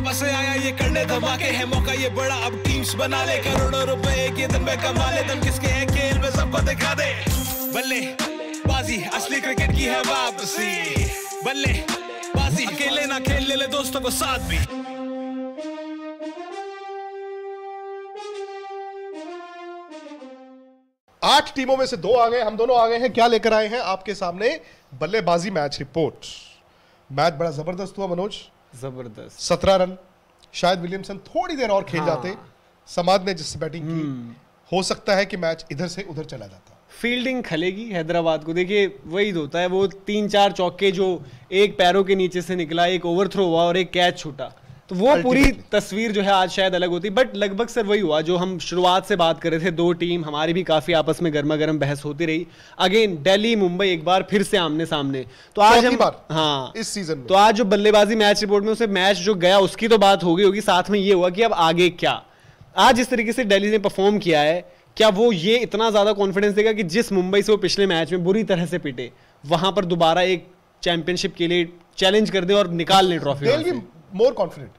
वापस से आया ये करने धमाके है मौका ये बड़ा अब टीम्स बना ले करोड़ों रुपए एक ही दिन में कमा ले दम किसके हैं खेल में सबको दिखा दे बल्ले बाजी असली क्रिकेट की है वापसी बल्ले बाजी अकेले ना खेल ले ले दोस्तों को साथ भी आठ टीमों में से दो आ गए हम दोनों आ गए हैं क्या लेकर आए हैं आपके सामने बल्लेबाजी मैच रिपोर्ट मैच बड़ा जबरदस्त हुआ मनोज जबरदस्त सत्रह रन शायद विलियमसन थोड़ी देर और खेल हाँ। जाते समाज ने जिससे बैटिंग की हम्म। हो सकता है कि मैच इधर से उधर चला जाता फील्डिंग खलेगी हैदराबाद को देखिए वही तो होता है वो तीन चार चौके जो एक पैरों के नीचे से निकला एक ओवर थ्रो हुआ और एक कैच छूटा तो वो पूरी तस्वीर जो है आज शायद अलग होती बट लगभग सर वही हुआ जो हम शुरुआत से बात कर रहे थे दो टीम हमारी भी काफ़ी आपस में गर्मा गर्म बहस होती रही अगेन दिल्ली मुंबई एक बार फिर से आमने सामने तो आज हम हाँ इस सीजन में तो आज जो बल्लेबाजी मैच रिपोर्ट में उसे मैच जो गया उसकी तो बात होगी होगी साथ में ये हुआ कि अब आगे क्या आज जिस तरीके से डेली ने परफॉर्म किया है क्या वो ये इतना ज़्यादा कॉन्फिडेंस देगा कि जिस मुंबई से वो पिछले मैच में बुरी तरह से पिटे वहां पर दोबारा एक चैंपियनशिप के लिए चैलेंज कर दे और निकाल लें ट्रॉफी मोर कॉन्फिडेंट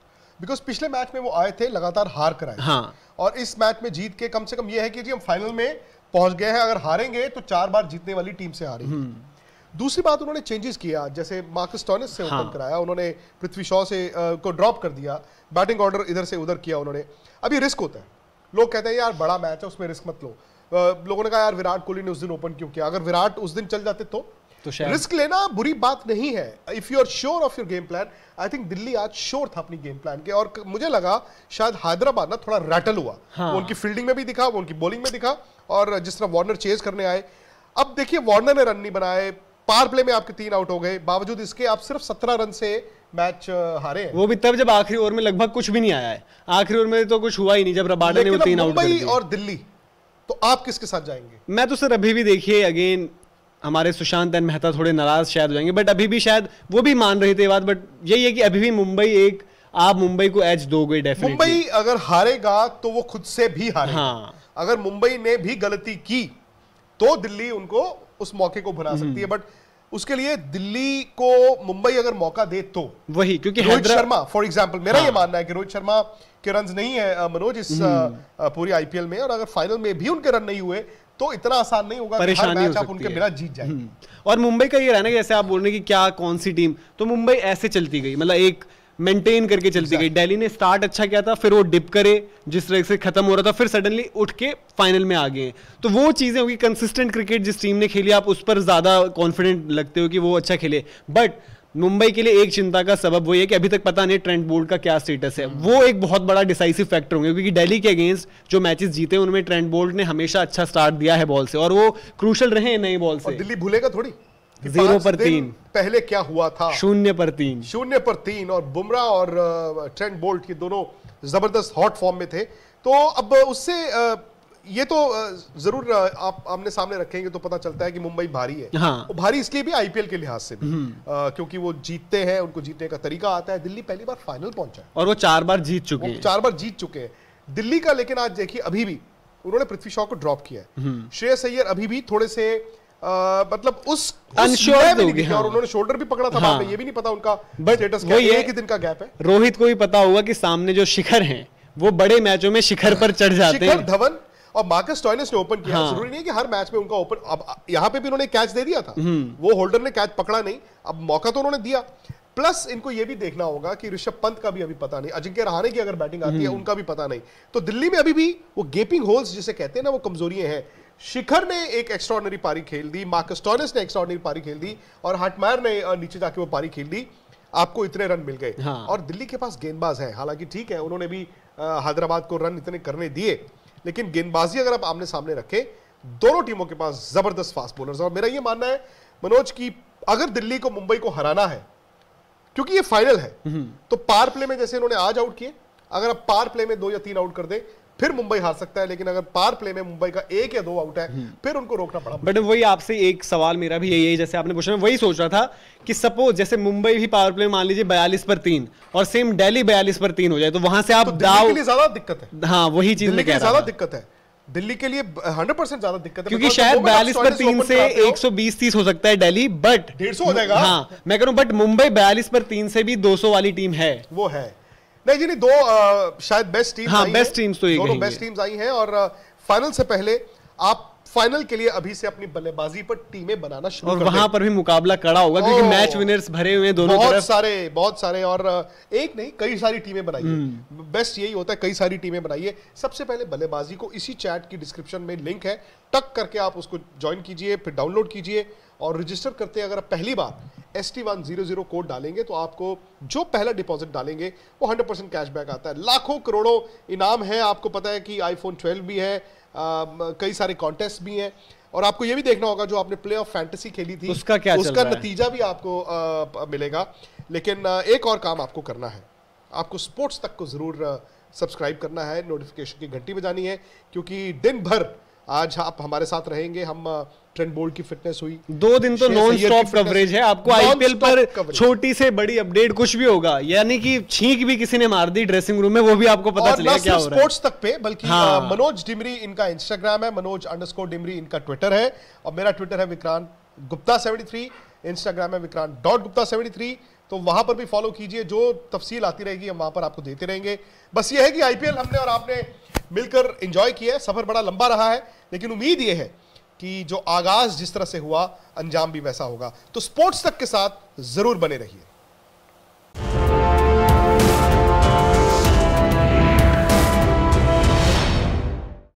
बिकॉज पिछले मैच में वो आए थे लगातार हार कर आए हाँ. और इस मैच में जीत के कम से कम ये है कि जी हम फाइनल में पहुंच गए हैं अगर हारेंगे तो चार बार जीतने वाली टीम से हारेंगे हम्म। दूसरी बात उन्होंने चेंजेस किया जैसे मार्कस टॉनिस से ओपन हाँ। कराया उन्होंने पृथ्वी शॉ से आ, को ड्रॉप कर दिया बैटिंग ऑर्डर इधर से उधर किया उन्होंने अभी रिस्क होता है लोग कहते हैं यार बड़ा मैच है उसमें रिस्क मत लो लोगों ने कहा यार विराट कोहली ने उस दिन ओपन क्यों किया अगर विराट उस दिन चल जाते तो तो रिस्क लेना बुरी बात नहीं है if you are sure of your game plan I think Delhi आज श्योर था अपनी गेम प्लान के और मुझे लगा शायद हैदराबाद ना थोड़ा रैटल हुआ हाँ। वो उनकी फील्डिंग में भी दिखा वो उनकी बॉलिंग में दिखा और जिस तरह वार्नर चेज करने आए अब देखिए वार्नर ने रन नहीं बनाए पार प्ले में आपके तीन आउट हो गए बावजूद इसके आप सिर्फ सत्रह रन से मैच हारे वो भी तब जब आखिरी ओवर में लगभग कुछ भी नहीं आया है आखिरी ओवर में तो कुछ हुआ ही नहीं जब रबाडा ने वो तीन आउट और दिल्ली तो आप किसके साथ जाएंगे मैं तो सर अभी भी देखिए अगेन हमारे सुशांत एन मेहता थोड़े नाराज शायद हो जाएंगे बट अभी भी शायद वो भी मान रहे थे बात बट यही है कि अभी भी मुंबई एक आप मुंबई को एज दोगे डेफिनेटली मुंबई अगर हारेगा तो वो खुद से भी हारेगा हाँ। अगर मुंबई ने भी गलती की तो दिल्ली उनको उस मौके को भुला सकती है बट हम्म। उसके लिए दिल्ली को मुंबई अगर मौका दे तो वही क्योंकि रोहित शर्मा फॉर एग्जाम्पल मेरा हाँ। ये मानना है कि रोहित शर्मा के रन नहीं है मनोज इस हम्म। पूरी आईपीएल में और अगर फाइनल में भी उनके रन नहीं हुए तो इतना आसान नहीं होगा परेशानी हो आप उनके बिना जीत जाए हम्म। और मुंबई का ये रहना जैसे आप बोल रहे हैं कि क्या कौन सी टीम तो मुंबई ऐसे चलती गई मतलब एक मेंटेन करके चलती गई दिल्ली ने स्टार्ट अच्छा किया था फिर वो डिप करे जिस तरह से खत्म हो रहा था फिर सडनली उठ के फाइनल में आ गए तो वो चीज़ें होगी कंसिस्टेंट क्रिकेट जिस टीम ने खेली आप उस पर ज़्यादा कॉन्फिडेंट लगते हो कि वो अच्छा खेले बट मुंबई के लिए एक चिंता का सबब वही है कि अभी तक पता नहीं ट्रेंट बोल्ट का क्या स्टेटस है hmm. वो एक बहुत बड़ा डिसाइसिव फैक्टर होंगे क्योंकि दिल्ली के अगेंस्ट जो मैचेस जीते हैं उनमें ट्रेंट बोल्ट ने हमेशा अच्छा स्टार्ट दिया है बॉल से और वो क्रूशल रहे नए बॉल से दिल्ली भूलेगा थोड़ी जीरो पर तीन पहले क्या हुआ था शून्य पर तीन शून्य पर तीन और बुमराह और ट्रेंड बोल्ट ये दोनों जबरदस्त हॉट फॉर्म में थे तो अब उससे ये तो जरूर आप आमने सामने रखेंगे तो पता चलता है कि मुंबई भारी है हाँ। वो भारी इसलिए भी आईपीएल के लिहाज से भी आ, हम्म। क्योंकि वो जीतते हैं उनको जीतने का तरीका आता है दिल्ली पहली बार फाइनल पहुंचा है और वो चार बार जीत चुके हैं चार बार जीत चुके हैं दिल्ली का लेकिन आज देखिए अभी भी उन्होंने पृथ्वी शॉ को ड्रॉप किया है हम्म। श्रेय सैयर अभी भी थोड़े से मतलब उस अनश्योर भी हाँ। और उन्होंने शोल्डर भी पकड़ा था हाँ। ये भी नहीं पता उनका स्टेटस क्या एक ही दिन का गैप है रोहित को भी पता होगा कि सामने जो शिखर हैं वो बड़े मैचों में शिखर पर चढ़ जाते हैं धवन और मार्कस टॉयलेस ने ओपन किया हाँ। जरूरी हाँ। नहीं है कि हर मैच में उनका ओपन अब यहां पे भी उन्होंने कैच दे दिया था हम्म। वो होल्डर ने कैच पकड़ा नहीं अब मौका तो उन्होंने दिया प्लस इनको ये भी देखना होगा कि ऋषभ पंत का भी अभी पता नहीं अजिंक्य रहाणे की अगर बैटिंग आती है हम्म। उनका भी पता नहीं तो दिल्ली में अभी भी वो गेपिंग होल्स जिसे कहते हैं ना वो कमजोरियां हैं शिखर ने एक एक्स्ट्रॉर्डनरी पारी खेल दी मार्कस्टोनिस ने एक्स्ट्रॉर्डनरी पारी खेल दी और हाटमायर ने नीचे जाके वो पारी खेल दी आपको इतने रन मिल गए हाँ। और दिल्ली के पास गेंदबाज है हालांकि ठीक है उन्होंने भी हैदराबाद को रन इतने करने दिए लेकिन गेंदबाजी अगर आप आमने सामने रखें दोनों टीमों के पास जबरदस्त फास्ट बॉलर्स और मेरा यह मानना है मनोज की अगर दिल्ली को मुंबई को हराना है क्योंकि ये फाइनल है हम्म। तो पार प्ले में जैसे उन्होंने आज आउट किए अगर आप पार प्ले में दो या तीन आउट कर दें फिर मुंबई हार सकता है लेकिन अगर पार प्ले में मुंबई का एक या दो आउट है हम्म। फिर उनको रोकना पड़ा बट वही आपसे एक सवाल मेरा भी यही जैसे आपने पूछा वही सोच रहा था कि सपोज जैसे मुंबई भी पावर प्ले मान लीजिए बयालीस पर तीन और सेम डेली बयालीस पर तीन हो जाए तो वहां से आप तो ज्यादा दिक्कत है हाँ वही चीज में ज्यादा दिक्कत है दिल्ली के लिए 100 परसेंट ज्यादा दिक्कत है क्योंकि मतलब शायद बयालीस पर तीन से 120 30 हो सकता है दिल्ली बट डेढ़ सौ हो जाएगा हाँ मैं कह रहा हूँ बट मुंबई बयालीस पर तीन से भी 200 वाली टीम है वो है नहीं जी नहीं दो आ, शायद बेस्ट टीम हाँ, बेस्ट टीम्स तो दोनों बेस्ट टीम्स आई हैं और फाइनल से पहले आप फाइनल के लिए अभी से अपनी बल्लेबाजी पर टीमें बनाना शुरू और कर वहां पर भी मुकाबला कड़ा होगा क्योंकि मैच विनर्स भरे हुए हैं दोनों बहुत तरफ। सारे बहुत सारे और एक नहीं कई सारी टीमें बनाइए बेस्ट हम्म। यही होता है कई सारी टीमें बनाइए सबसे पहले बल्लेबाजी को इसी चैट की डिस्क्रिप्शन में लिंक है टक करके आप उसको ज्वाइन कीजिए फिर डाउनलोड कीजिए और रजिस्टर करते हैं अगर पहली बार S T one zero zero code डालेंगे तो आपको जो पहला डिपॉजिट डालेंगे वो हंड्रेड परसेंट कैशबैक आता है लाखों करोड़ों इनाम है आपको पता है कि आईफोन ट्वेल्व भी है आ, कई सारे कॉन्टेस्ट भी हैं और आपको ये भी देखना होगा जो आपने प्ले ऑफ फैंटेसी खेली थी उसका क्या उसका नतीजा भी आपको आ, मिलेगा लेकिन एक और काम आपको करना है आपको स्पोर्ट्स तक को ज़रूर सब्सक्राइब करना है नोटिफिकेशन की घंटी बजानी है क्योंकि दिन भर आज आप हमारे साथ रहेंगे हम ट्रेंड बोर्ड की फिटनेस हुई दो दिन तो नॉन स्टॉप कवरेज है आपको आईपीएल पर छोटी से बड़ी अपडेट कुछ भी होगा यानी कि छींक भी किसी ने मार दी ड्रेसिंग रूम में वो भी आपको पता चलेगा क्या हो रहा है स्पोर्ट्स तक पे बल्कि हाँ। मनोज डिमरी इनका इंस्टाग्राम है मनोज अंडरस्कोर डिमरी इनका ट्विटर है और मेरा ट्विटर है विक्रांत गुप्ता सेवेंटी इंस्टाग्राम है विक्रांत डॉट गुप्ता सेवेंटी तो वहां पर भी फॉलो कीजिए जो तफसील आती रहेगी हम वहां पर आपको देते रहेंगे बस ये है कि आईपीएल हमने और आपने मिलकर इंजॉय किया सफ़र बड़ा लंबा रहा है लेकिन उम्मीद ये है कि जो आगाज़ जिस तरह से हुआ अंजाम भी वैसा होगा तो स्पोर्ट्स तक के साथ ज़रूर बने रहिए